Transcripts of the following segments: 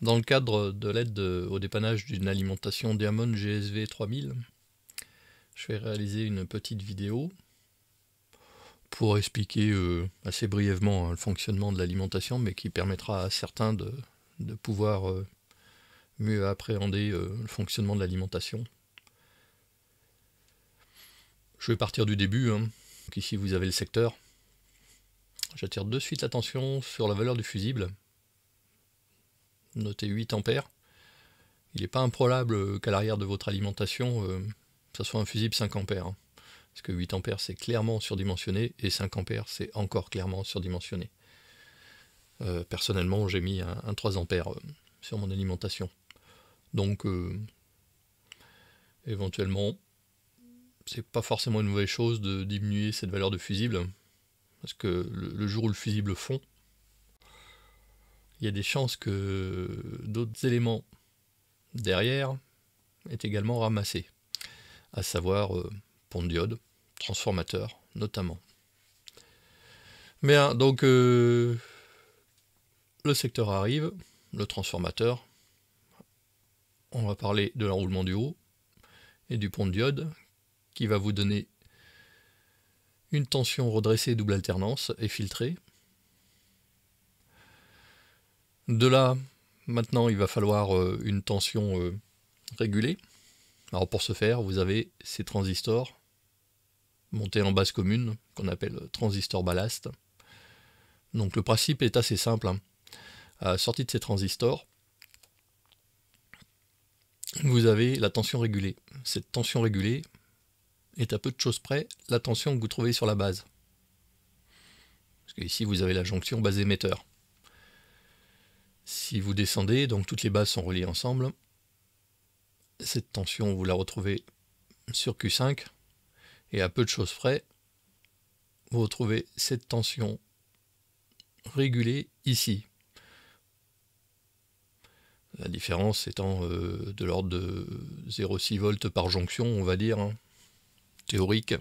Dans le cadre de l'aide au dépannage d'une alimentation Diamond GSV 3000, je vais réaliser une petite vidéo pour expliquer euh, assez brièvement hein, le fonctionnement de l'alimentation, mais qui permettra à certains de, pouvoir euh, mieux appréhender euh, le fonctionnement de l'alimentation. Je vais partir du début. Hein, ici, vous avez le secteur. J'attire de suite l'attention sur la valeur du fusible, notez 8 ampères. Il n'est pas improbable euh, qu'à l'arrière de votre alimentation, ce euh, ça soit un fusible 5 ampères. Hein. Parce que 8 ampères, c'est clairement surdimensionné, et 5 ampères, c'est encore clairement surdimensionné. Euh, personnellement, j'ai mis un, 3 ampères sur mon alimentation. Donc, éventuellement, c'est pas forcément une mauvaise chose de diminuer cette valeur de fusible, parce que le, le jour où le fusible fond, il y a des chances que d'autres éléments derrière aient également ramassé, à savoir euh, pont de diode, transformateur notamment. Bien, donc euh, le secteur arrive, le transformateur, on va parler de l'enroulement du haut et du pont de diode qui va vous donner une tension redressée double alternance et filtrée de là, maintenant, il va falloir euh, une tension euh, régulée. Alors pour ce faire, vous avez ces transistors montés en base commune, qu'on appelle euh, transistor ballast. Donc le principe est assez simple. Hein. À la sortie de ces transistors, vous avez la tension régulée. Cette tension régulée est à peu de choses près la tension que vous trouvez sur la base. Parce que ici, vous avez la jonction base-émetteur. Si vous descendez, donc toutes les bases sont reliées ensemble. Cette tension, vous la retrouvez sur Q5. Et à peu de choses près, vous retrouvez cette tension régulée ici. La différence étant euh, de l'ordre de 0,6 volts par jonction, on va dire, hein, théorique.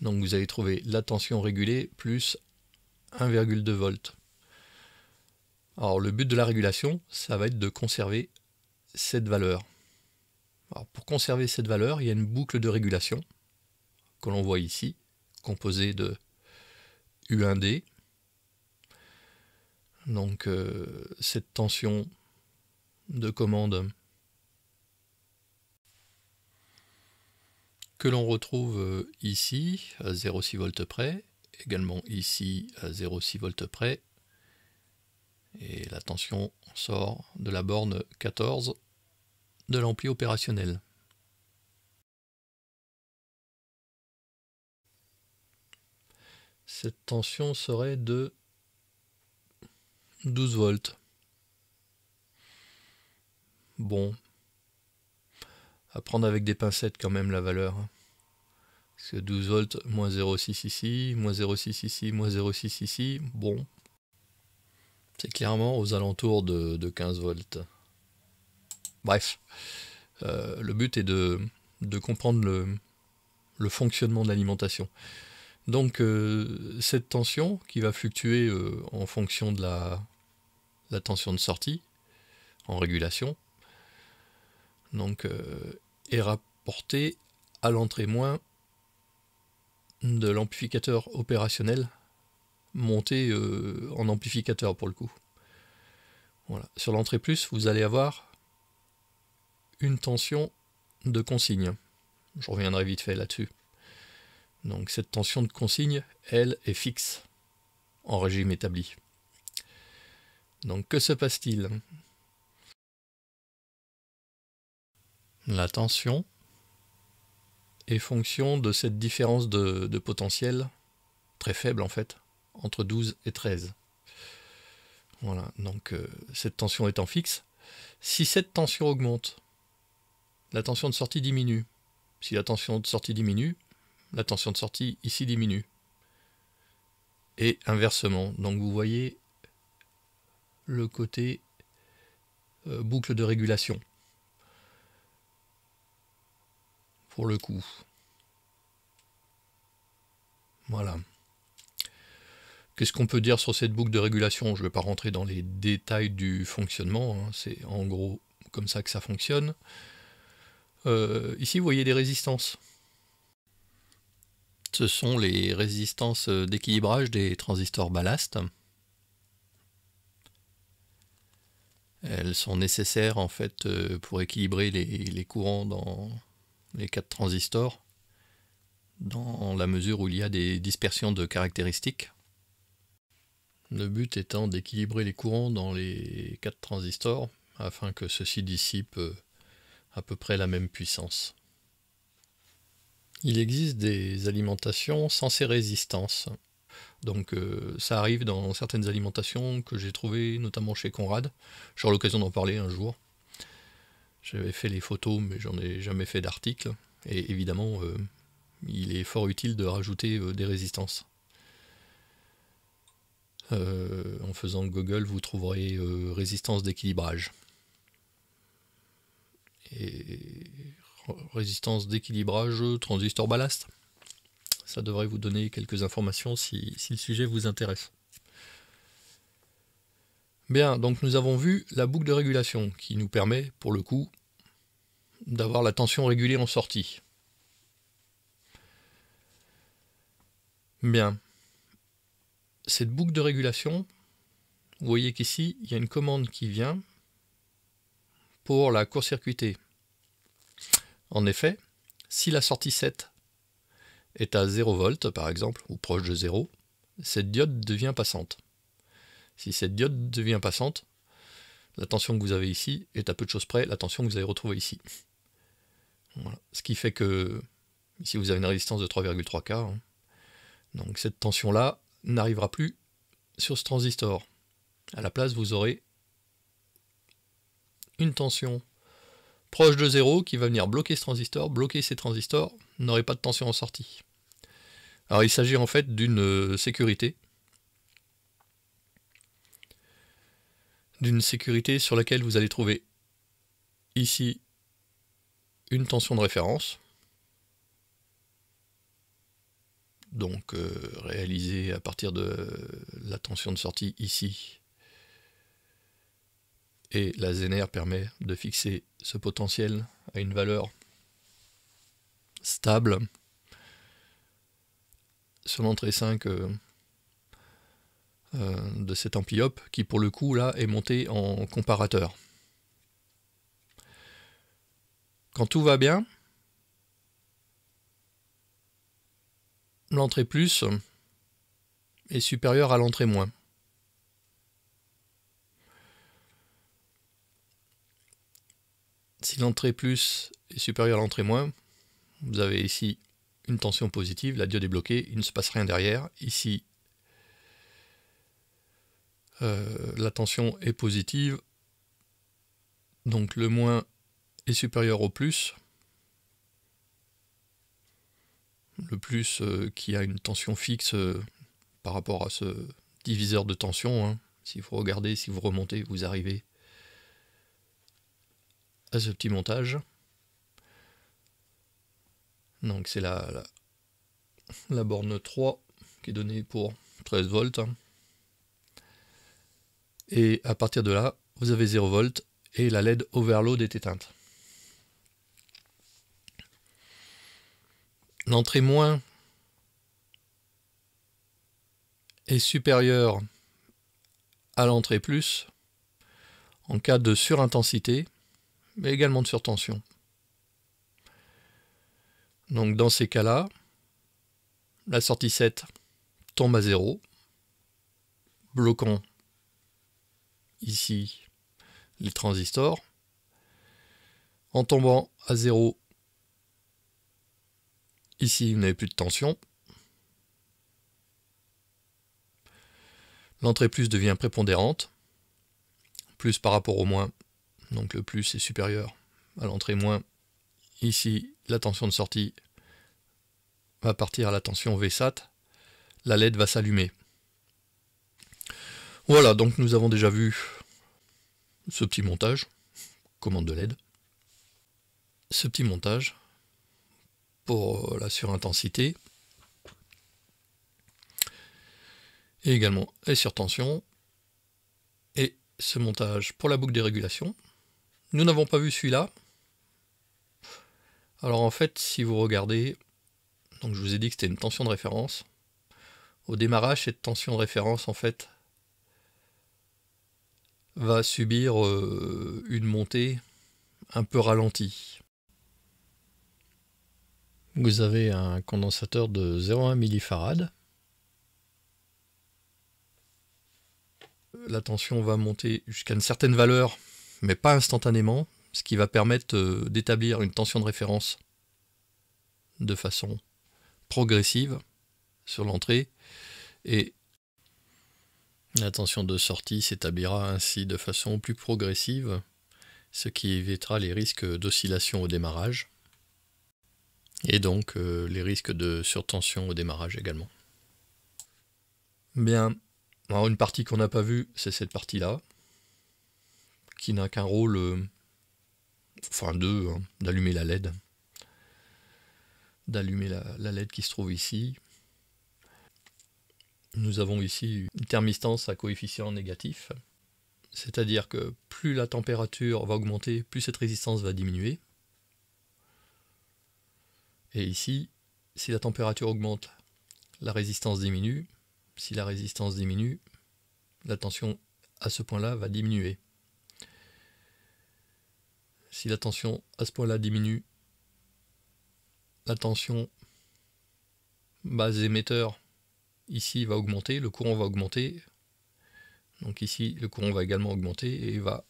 Donc vous allez trouver la tension régulée plus 1,2 volts. Alors le but de la régulation, ça va être de conserver cette valeur. pour conserver cette valeur, il y a une boucle de régulation que l'on voit ici, composée de U1D. Donc euh, cette tension de commande que l'on retrouve euh, ici à 0,6 volts près, également ici à 0,6 volts près et la tension sort de la borne 14 de l'ampli opérationnel. Cette tension serait de 12 volts. Bon. À prendre avec des pincettes quand même la valeur. Parce que 12 volts, moins 0,6 ici, moins 0,6 ici, moins 0,6 ici, bon, clairement aux alentours de, 15 volts. Bref, euh, le but est de, comprendre le, le, fonctionnement de l'alimentation. Donc euh, cette tension qui va fluctuer euh, en fonction de la, la, tension de sortie en régulation, donc est rapportée à l'entrée moins de l'amplificateur opérationnel monté euh, en amplificateur pour le coup. Voilà. Sur l'entrée plus, vous allez avoir une tension de consigne. Je reviendrai vite fait là-dessus. Donc cette tension de consigne, elle, est fixe en régime établi. Donc que se passe-t-il La tension est fonction de cette différence de potentiel, très faible en fait, entre 12 et 13. Voilà, donc euh, cette tension étant fixe, si cette tension augmente, la tension de sortie diminue. Si la tension de sortie diminue, la tension de sortie ici diminue. Et inversement. Donc vous voyez le côté euh, boucle de régulation. Pour le coup. Voilà. Qu'est-ce qu'on peut dire sur cette boucle de régulation Je ne vais pas rentrer dans les détails du fonctionnement, hein. c'est en gros comme ça que ça fonctionne. Euh, ici, vous voyez des résistances. Ce sont les résistances d'équilibrage des transistors ballast. Elles sont nécessaires en fait euh, pour équilibrer les, les courants dans les quatre transistors dans la mesure où il y a des dispersions de caractéristiques. Le but étant d'équilibrer les courants dans les quatre transistors afin que ceux-ci dissipent euh, à peu près la même puissance. Il existe des alimentations sans ces résistances. Donc euh, ça arrive dans certaines alimentations que j'ai trouvées, notamment chez Conrad. J'aurai l'occasion d'en parler un jour. J'avais fait les photos, mais j'en ai jamais fait d'article. Et évidemment, euh, il est fort utile de rajouter des résistances. Euh, en faisant Google, vous trouverez euh, résistance d'équilibrage. Et résistance d'équilibrage, transistor ballast. Ça devrait vous donner quelques informations si, si le sujet vous intéresse. Bien, donc nous avons vu la boucle de régulation qui nous permet, pour le coup, d'avoir la tension régulée en sortie. Bien cette boucle de régulation, vous voyez qu'ici, il y a une commande qui vient pour la court-circuiter. En effet, si la sortie 7 est à 0 V par exemple, ou proche de 0, cette diode devient passante. Si cette diode devient passante, la tension que vous avez ici est à peu de choses près la tension que vous avez retrouvée ici. Ce qui fait que ici vous avez une résistance de 3,3K. Hein. Donc cette tension-là, n'arrivera plus sur ce transistor. À la place, vous aurez une tension proche de zéro qui va venir bloquer ce transistor, bloquer ces transistors, n'aurez pas de tension en sortie. Alors il s'agit en fait d'une euh, sécurité. D'une sécurité sur laquelle vous allez trouver ici une tension de référence donc euh, réalisé à partir de la tension de sortie ici. Et la Zener permet de fixer ce potentiel à une valeur stable. Sur l'entrée 5 euh, euh, de cet ampliope qui pour le coup là est monté en comparateur. Quand tout va bien, l'entrée plus est supérieure à l'entrée moins. Si l'entrée plus est supérieure à l'entrée moins, vous avez ici une tension positive, la diode est bloquée, il ne se passe rien derrière. Ici, euh, la tension est positive, donc le moins est supérieur au plus. le plus euh, qui a une tension fixe euh, par rapport à ce diviseur de tension. Hein. Si vous regardez, si vous remontez, vous arrivez à ce petit montage. Donc c'est la, la, la, borne 3 qui est donnée pour 13 volts. Hein. Et à partir de là, vous avez 0 volts et la LED overload est éteinte. L'entrée moins est supérieure à l'entrée plus en cas de surintensité, mais également de surtension. Donc dans ces cas-là, la sortie 7 tombe à 0, bloquant ici les transistors. En tombant à 0, Ici, vous n'avez plus de tension. L'entrée plus devient prépondérante. Plus par rapport au moins, donc le plus est supérieur à l'entrée moins. Ici, la tension de sortie va partir à la tension VSAT. La LED va s'allumer. Voilà, donc nous avons déjà vu ce petit montage, commande de LED. Ce petit montage pour euh, la surintensité. Et également sur tension Et ce montage pour la boucle de régulation Nous n'avons pas vu celui-là. Alors en fait, si vous regardez, donc je vous ai dit que c'était une tension de référence. Au démarrage, cette tension de référence, en fait, va subir euh, une montée un peu ralentie. Vous avez un condensateur de 0,1 millifarad. La tension va monter jusqu'à une certaine valeur, mais pas instantanément, ce qui va permettre euh, d'établir une tension de référence de façon progressive sur l'entrée et la tension de sortie s'établira ainsi de façon plus progressive, ce qui évitera les risques d'oscillation au démarrage. Et donc euh, les risques de surtension au démarrage également. Bien, une partie qu'on n'a pas vue, c'est cette partie-là, qui n'a qu'un rôle, euh, enfin deux, hein, d'allumer la LED. D'allumer la, la LED qui se trouve ici. Nous avons ici une thermistance à coefficient négatif, c'est-à-dire que plus la température va augmenter, plus cette résistance va diminuer. Et ici, si la température augmente, la résistance diminue. Si la résistance diminue, la tension à ce point-là va diminuer. Si la tension à ce point-là diminue, la tension base émetteur ici va augmenter, le courant va augmenter. Donc ici, le courant va également augmenter et va,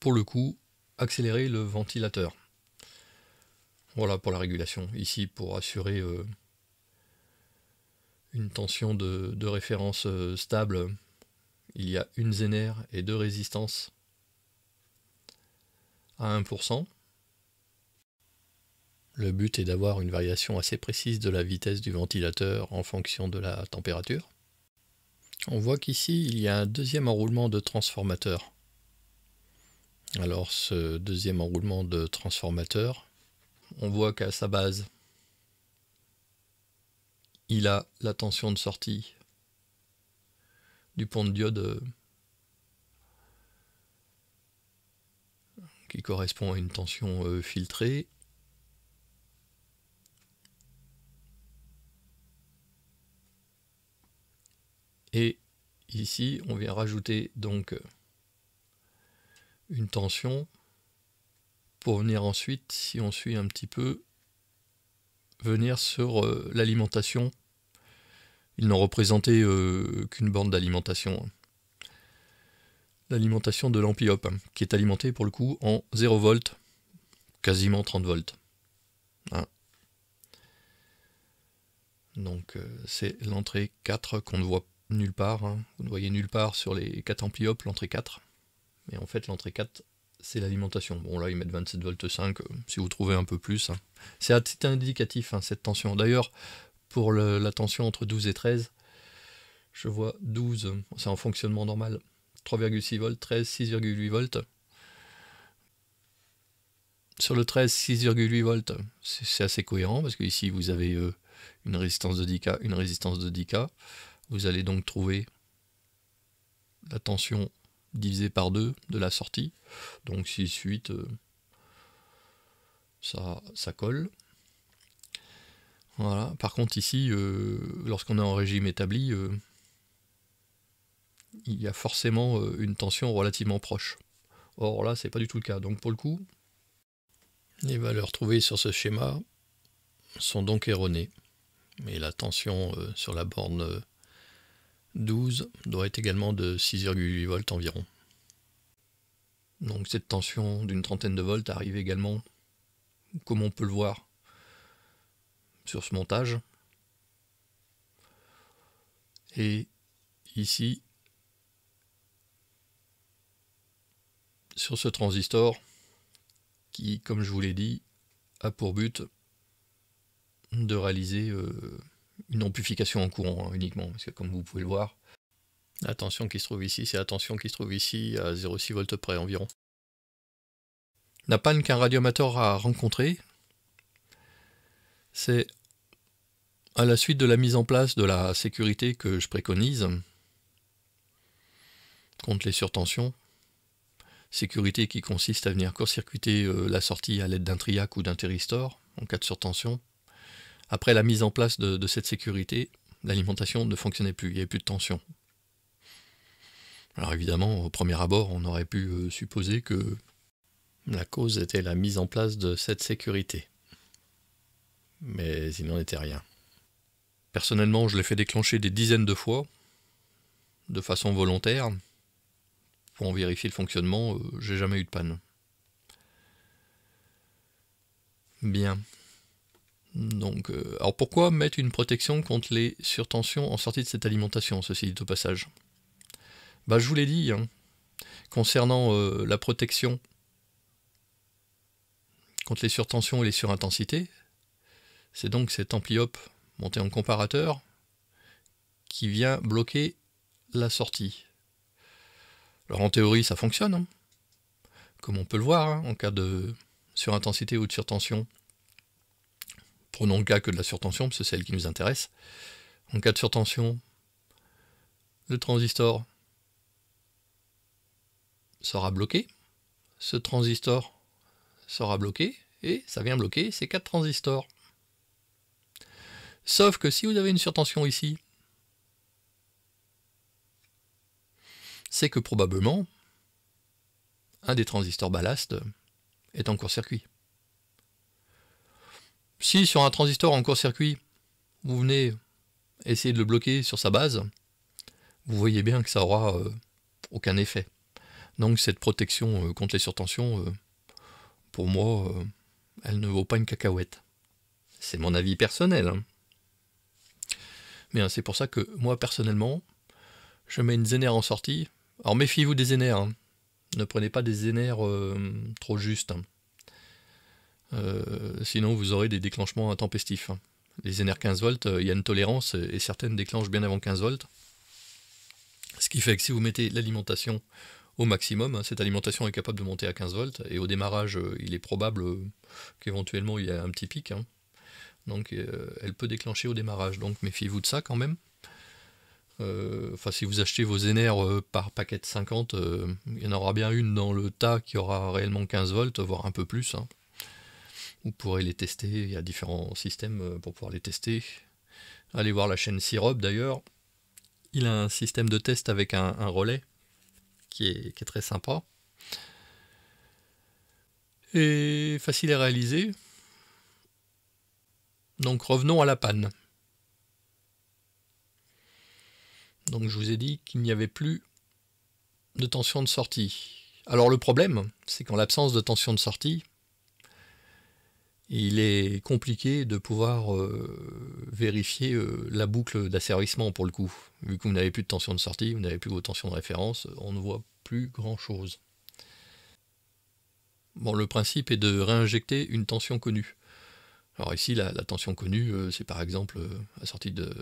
pour le coup, accélérer le ventilateur. Voilà pour la régulation. Ici, pour assurer euh, une tension de, référence euh, stable, il y a une zener et deux résistances à 1%. Le but est d'avoir une variation assez précise de la vitesse du ventilateur en fonction de la température. On voit qu'ici, il y a un deuxième enroulement de transformateur. Alors ce deuxième enroulement de transformateur, on voit qu'à sa base, il a la tension de sortie du pont de diode euh, qui correspond à une tension euh, filtrée. Et ici, on vient rajouter donc euh, une tension pour venir ensuite, si on suit un petit peu, venir sur euh, l'alimentation. Ils n'ont représenté euh, qu'une bande d'alimentation. L'alimentation de l'ampliope, qui est alimentée pour le coup en 0 volts, quasiment hein. 30 volts. Donc euh, c'est l'entrée 4 qu'on ne voit nulle part. Hein. Vous ne voyez nulle part sur les 4 ampliopes l'entrée 4. Mais en fait l'entrée 4 c'est l'alimentation. Bon, là, ils mettent 27 volts 5, euh, si vous trouvez un peu plus. Hein. C'est un indicatif, hein, cette tension. D'ailleurs, pour la tension entre 12 et 13, je vois 12, c'est en fonctionnement normal. 3,6 volts, 13, 6,8 volts. Sur le 13, 6,8 volts, c'est assez cohérent, parce que ici, vous avez euh, une résistance de 10K, une résistance de 10K. Vous allez donc trouver la tension divisé par 2 de la sortie. Donc si suite euh, ça, ça colle. Voilà. Par contre ici, euh, lorsqu'on est en régime établi, euh, il y a forcément une tension relativement proche. Or là, c'est pas du tout le cas. Donc pour le coup, les valeurs trouvées sur ce schéma sont donc erronées. mais la tension sur la borne 12 doit être également de 6,8 volts environ. Donc cette tension d'une trentaine de volts arrive également, comme on peut le voir sur ce montage. Et ici, sur ce transistor, qui, comme je vous l'ai dit, a pour but de réaliser euh, une amplification en courant hein, uniquement, parce que comme vous pouvez le voir, la tension qui se trouve ici, c'est la tension qui se trouve ici à 0,6 volts près environ. La panne qu'un radiomateur a rencontrée, c'est à la suite de la mise en place de la sécurité que je préconise contre les surtensions, sécurité qui consiste à venir court-circuiter euh, la sortie à l'aide d'un triac ou d'un thyristor en cas de surtension, après la mise en place de, cette sécurité, l'alimentation ne fonctionnait plus, il n'y avait plus de tension. Alors évidemment, au premier abord, on aurait pu euh, supposer que la cause était la mise en place de cette sécurité. Mais il n'en était rien. Personnellement, je l'ai fait déclencher des dizaines de fois, de façon volontaire, pour en vérifier le fonctionnement, euh, j'ai jamais eu de panne. Bien. Donc, euh, alors pourquoi mettre une protection contre les surtensions en sortie de cette alimentation, ceci dit au passage bah, Je vous l'ai dit, hein, concernant euh, la protection contre les surtensions et les surintensités, c'est donc cet ampliope monté en comparateur qui vient bloquer la sortie. Alors en théorie ça fonctionne, hein. comme on peut le voir hein, en cas de surintensité ou de surtension Prenons le cas que de la surtension, parce que c'est celle qui nous intéresse. En cas de surtension, le transistor sera bloqué. Ce transistor sera bloqué, et ça vient bloquer ces quatre transistors. Sauf que si vous avez une surtension ici, c'est que probablement un des transistors ballast est en court-circuit. Si sur un transistor en court-circuit, vous venez essayer de le bloquer sur sa base, vous voyez bien que ça aura euh, aucun effet. Donc cette protection euh, contre les surtensions, euh, pour moi, elle ne vaut pas une cacahuète. C'est mon avis personnel. Mais hein. c'est pour ça que moi personnellement, je mets une Zener en sortie. Alors méfiez-vous des Zener. Hein. Ne prenez pas des Zener trop justes. Hein. Euh, sinon, vous aurez des déclenchements intempestifs. Hein. Les NR 15 volts, euh, il y a une tolérance et certaines déclenchent bien avant 15 volts. Ce qui fait que si vous mettez l'alimentation au maximum, hein, cette alimentation est capable de monter à 15 volts et au démarrage, euh, il est probable qu'éventuellement il y ait un petit pic. Hein. Donc elle peut déclencher au démarrage. Donc méfiez-vous de ça quand même. Enfin, si vous achetez vos NR par paquet de 50, il y en aura bien une dans le tas qui aura réellement 15 volts, voire un peu plus. Vous pourrez les tester, il y a différents systèmes euh, pour pouvoir les tester. Allez voir la chaîne Sirop d'ailleurs. Il a un système de test avec un, relais qui est, très sympa. Et facile à réaliser. Donc revenons à la panne. Donc je vous ai dit qu'il n'y avait plus de tension de sortie. Alors le problème, c'est qu'en l'absence de tension de sortie, il est compliqué de pouvoir euh, vérifier euh, la boucle d'asservissement pour le coup. Vu que vous n'avez plus de tension de sortie, vous n'avez plus vos tensions de référence, on ne voit plus grand-chose. Bon, le principe est de réinjecter une tension connue. Alors ici, la, tension connue, euh, c'est par exemple la sortie de,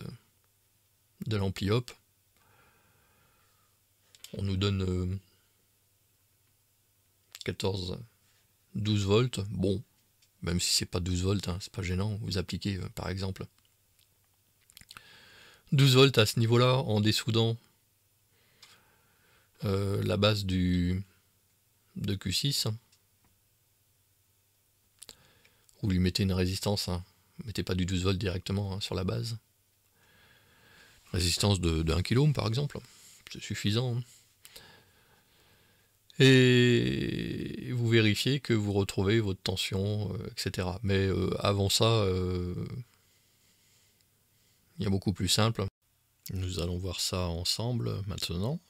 de l'ampli hop. On nous donne 14, 12 volts. Bon, même si c'est pas 12 volts, hein, c'est pas gênant, vous appliquez euh, par exemple. 12 volts à ce niveau-là, en dessoudant euh, la base du de Q6. Hein. Vous lui mettez une résistance, hein. mettez pas du 12 volts directement hein, sur la base. Résistance de, 1 kilo par exemple, c'est suffisant. Hein et vous vérifiez que vous retrouvez votre tension, euh, etc. Mais euh, avant ça, euh, il y a beaucoup plus simple. Nous allons voir ça ensemble maintenant.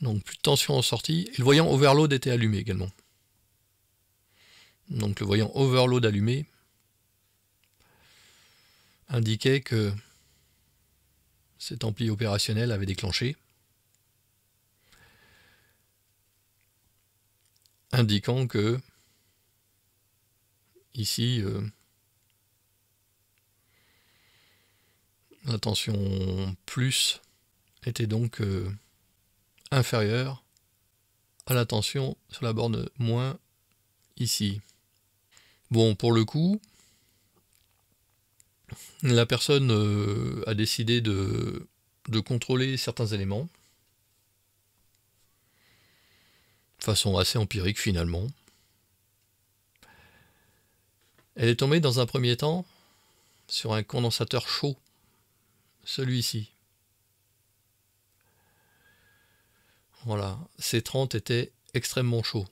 Donc plus de tension en sortie, et le voyant overload était allumé également. Donc le voyant overload allumé indiquait que cet ampli opérationnel avait déclenché indiquant que ici euh, la tension plus était donc euh, inférieure à la tension sur la borne moins ici. Bon, pour le coup, la personne euh, a décidé de contrôler certains éléments façon assez empirique finalement. Elle est tombée dans un premier temps sur un condensateur chaud, celui-ci. Voilà, ces 30 étaient extrêmement chauds.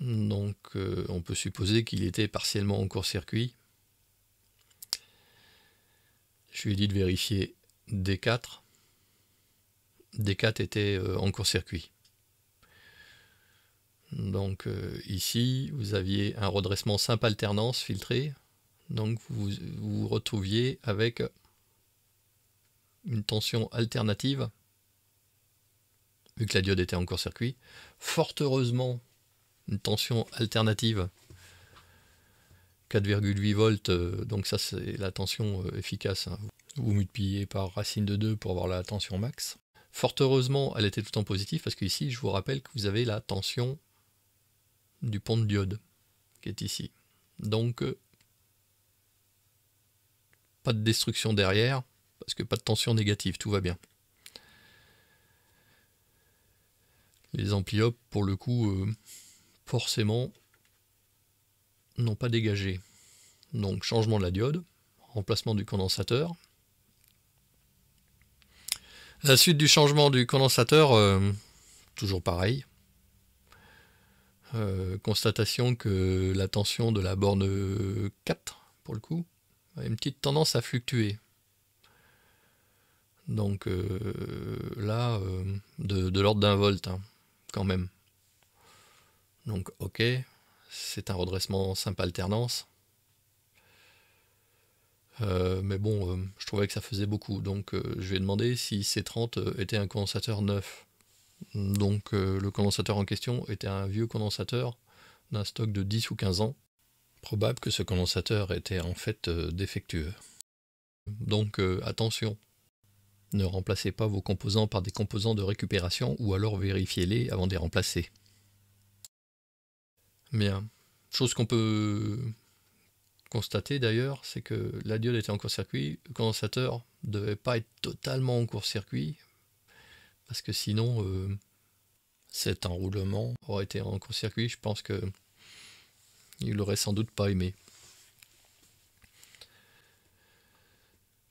Donc euh, on peut supposer qu'il était partiellement en court-circuit. Je lui ai dit de vérifier D4. D4 était euh, en court-circuit. Donc euh, ici, vous aviez un redressement simple alternance filtré. Donc vous vous retrouviez avec une tension alternative, vu que la diode était en court-circuit. Fort heureusement, une tension alternative 4,8 volts, euh, donc ça c'est la tension efficace. Hein. Vous multipliez par racine de 2 pour avoir la tension max. Fort heureusement, elle était tout le temps positive parce ici je vous rappelle que vous avez la tension du pont de diode qui est ici. Donc, euh, pas de destruction derrière parce que pas de tension négative, tout va bien. Les ampliopes, pour le coup, euh, forcément, n'ont pas dégagé. Donc, changement de la diode, remplacement du condensateur, la suite du changement du condensateur, euh, toujours pareil. Euh, constatation que la tension de la borne 4, pour le coup, a une petite tendance à fluctuer. Donc euh, là, de, l'ordre d'un volt, hein, quand même. Donc ok, c'est un redressement simple alternance. Euh, mais bon, euh, je trouvais que ça faisait beaucoup, donc euh, je lui ai demandé si C30 était un condensateur neuf. Donc le condensateur en question était un vieux condensateur d'un stock de 10 ou 15 ans. Probable que ce condensateur était en fait défectueux. Donc attention, ne remplacez pas vos composants par des composants de récupération ou alors vérifiez-les avant de les remplacer. Bien, chose qu'on peut constaté d'ailleurs, c'est que la diode était en court-circuit, le condensateur devait pas être totalement en court-circuit, parce que sinon euh, cet enroulement aurait été en court-circuit, je pense que il l'aurait sans doute pas aimé.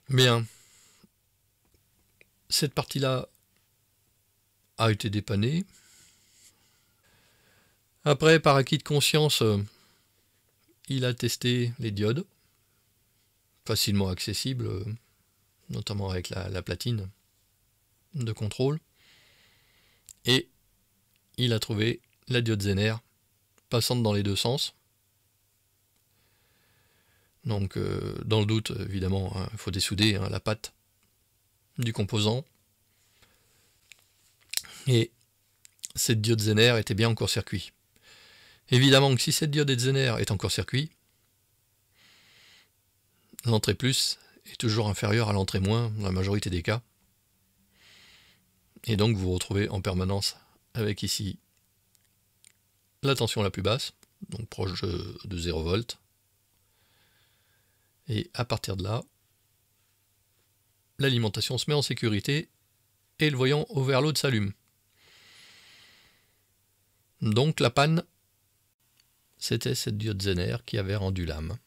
Bien. Cette partie-là a été dépannée. Après, par acquis de conscience, euh, il a testé les diodes, facilement accessibles, euh, notamment avec la, platine de contrôle. Et il a trouvé la diode Zener passante dans les deux sens. Donc, euh, dans le doute, évidemment, hein, il faut dessouder hein, la patte du composant. Et cette diode Zener était bien en court-circuit. Évidemment que si cette diode zener est en circuit l'entrée plus est toujours inférieure à l'entrée moins dans la majorité des cas. Et donc vous vous retrouvez en permanence avec ici la tension la plus basse, donc proche de 0 V. Et à partir de là, l'alimentation se met en sécurité et le voyant overload s'allume. Donc la panne c'était cette diode qui avait rendu l'âme.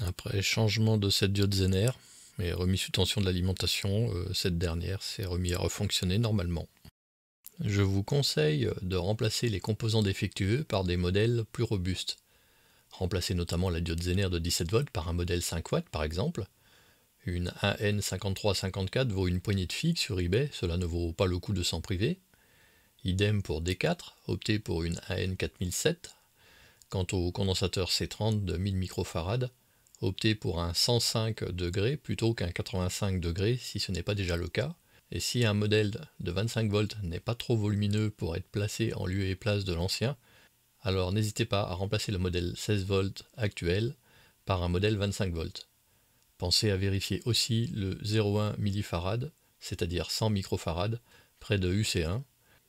Après changement de cette diode Zener et remise sous tension de l'alimentation, euh, cette dernière s'est remise à refonctionner normalement. Je vous conseille de remplacer les composants défectueux par des modèles plus robustes. Remplacez notamment la diode Zener de 17 volts par un modèle 5 w par exemple. Une AN5354 vaut une poignée de figues sur eBay, cela ne vaut pas le coup de s'en priver. Idem pour D4, optez pour une AN4007. Quant au condensateur C30 de 1000 microfarads, optez pour un 105 degrés plutôt qu'un 85 degrés si ce n'est pas déjà le cas. Et si un modèle de 25 v n'est pas trop volumineux pour être placé en lieu et place de l'ancien, alors n'hésitez pas à remplacer le modèle 16 v actuel par un modèle 25 v Pensez à vérifier aussi le 0,1 mf c'est-à-dire 100 microfarads, près de UC1,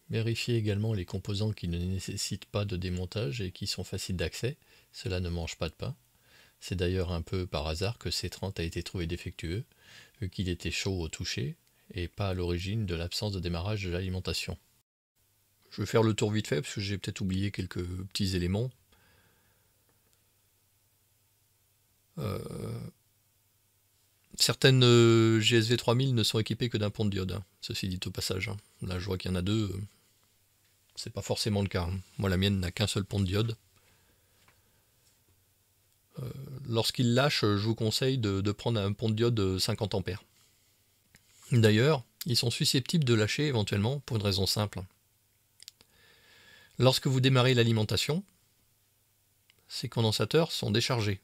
Vérifiez également les composants qui ne nécessitent pas de démontage et qui sont faciles d'accès, cela ne mange pas de pain. C'est d'ailleurs un peu par hasard que C30 a été trouvé défectueux, vu qu'il était chaud au toucher et pas à l'origine de l'absence de démarrage de l'alimentation. Je vais faire le tour vite fait parce que j'ai peut-être oublié quelques petits éléments. Euh, certaines euh, GSV 3000 ne sont équipées que d'un pont de diode, hein. ceci dit au passage. Hein. Là je vois qu'il y en a deux, euh, n'est pas forcément le cas. Hein. Moi, la mienne n'a qu'un seul pont de diode. Euh, lorsqu'il lâche, je vous conseille de, prendre un pont de diode 50 euh, a D'ailleurs, ils sont susceptibles de lâcher éventuellement pour une raison simple. Lorsque vous démarrez l'alimentation, ces condensateurs sont déchargés.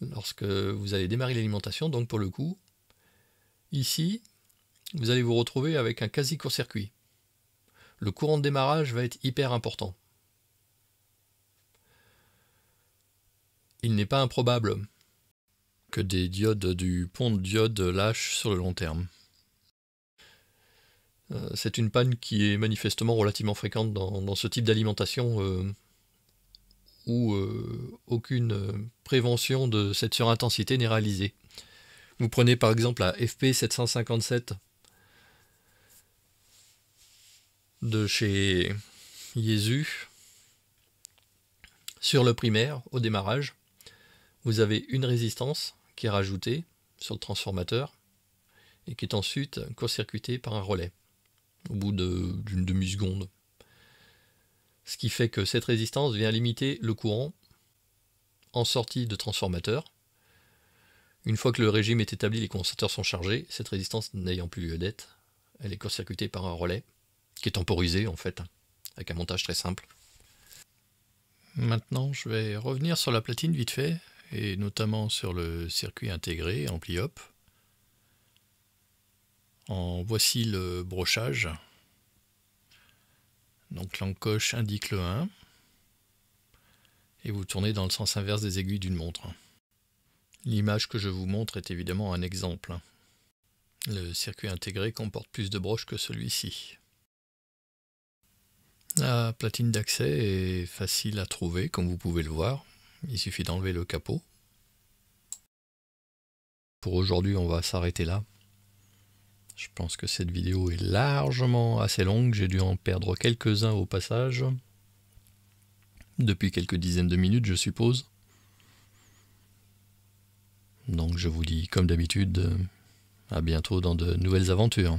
Lorsque vous allez démarrer l'alimentation, donc pour le coup, ici, vous allez vous retrouver avec un quasi court-circuit. Le courant de démarrage va être hyper important. Il n'est pas improbable que des diodes du pont de diode lâchent sur le long terme. Euh, c'est une panne qui est manifestement relativement fréquente dans, ce type d'alimentation euh, où euh, aucune prévention de cette surintensité n'est réalisée. Vous prenez par exemple la FP757 de chez Jésus sur le primaire au démarrage. Vous avez une résistance qui est rajoutée sur le transformateur et qui est ensuite court-circuitée par un relais au bout d'une demi-seconde. Ce qui fait que cette résistance vient limiter le courant en sortie de transformateur. Une fois que le régime est établi, les condensateurs sont chargés, cette résistance n'ayant plus lieu d'être, elle est court-circuitée par un relais temporisé en fait, avec un montage très simple. Maintenant, je vais revenir sur la platine vite fait, et notamment sur le circuit intégré pliop En voici le brochage. Donc l'encoche indique le 1, et vous tournez dans le sens inverse des aiguilles d'une montre. L'image que je vous montre est évidemment un exemple. Le circuit intégré comporte plus de broches que celui-ci. La platine d'accès est facile à trouver, comme vous pouvez le voir. Il suffit d'enlever le capot. Pour aujourd'hui, on va s'arrêter là. Je pense que cette vidéo est largement assez longue. J'ai dû en perdre quelques-uns au passage. Depuis quelques dizaines de minutes, je suppose. Donc je vous dis, comme d'habitude, à bientôt dans de nouvelles aventures.